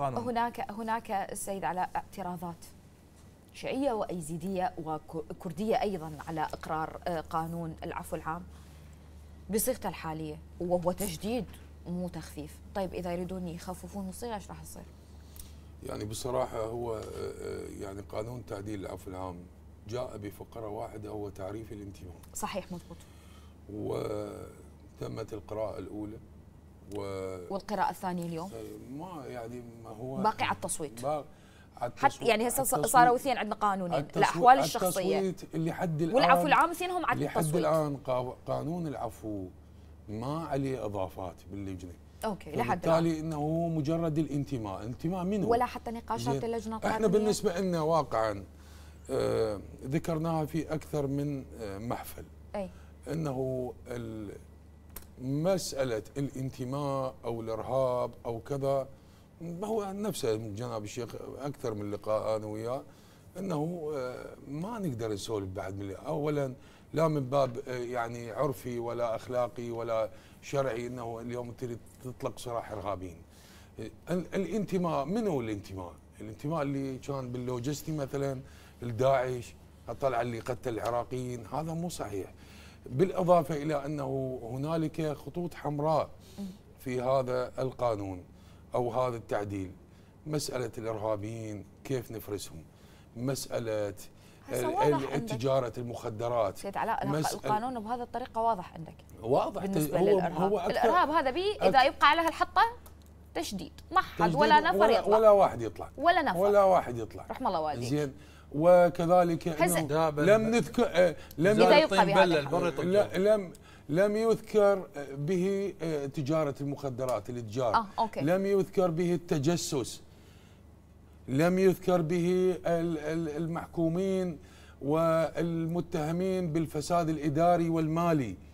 قانون. هناك هناك السيد على اعتراضات شيعيه وايزيديه وكرديه ايضا على اقرار آه، قانون العفو العام بصيغته الحاليه وهو تجديد مو تخفيف طيب اذا يريدون يخففون الصيغه ايش راح يصير يعني بصراحه هو آه، آه، يعني قانون تعديل العفو العام جاء بفقره واحده هو تعريف الانتماء صحيح مضبوط وتمت القراءه الاولى و... والقراءة الثانية اليوم؟ ما يعني ما هو باقي على التصويت باقي حتى يعني هسه صاروا اثنين عندنا قانونين الاحوال الشخصيه التصويت اللي حد الان والعفو العام اثنينهم على التصويت لحد الان قانون العفو ما عليه اضافات باللجنه اوكي لحد الان بالتالي انه هو مجرد الانتماء، انتماء منه ولا حتى نقاشات اللجنه القانونيه احنا بالنسبه لنا واقعا آه ذكرناها في اكثر من آه محفل اي انه ال مساله الانتماء او الارهاب او كذا هو نفسه من جناب الشيخ اكثر من لقاء انا وياه انه آه، ما نقدر نسولف بعد من اولا لا من باب آه، يعني عرفي ولا اخلاقي ولا شرعي انه اليوم تطلق سراح ارهابيين الانتماء من هو الانتماء؟ الانتماء اللي كان باللوجستي مثلا لداعش طلع اللي قتل العراقيين هذا مو صحيح بالإضافة إلى أنه هنالك خطوط حمراء في هذا القانون أو هذا التعديل مسألة الإرهابيين كيف نفرسهم مسألة تجارة المخدرات سيد علاء القانون بهذه الطريقة واضح عندك واضح بالنسبة هو للإرهاب هو الإرهاب هذا بي إذا يبقى على هالحطة تشديد ما حد ولا نفر يطلع ولا واحد يطلع ولا نفر ولا واحد يطلع رحم الله والديك زين وكذلك لم نذكر آه، لم طيب طيب. لم لم يذكر آه، به آه، تجارة المخدرات الاتجار لم يذكر به التجسس لم يذكر به المحكومين والمتهمين بالفساد الإداري والمالي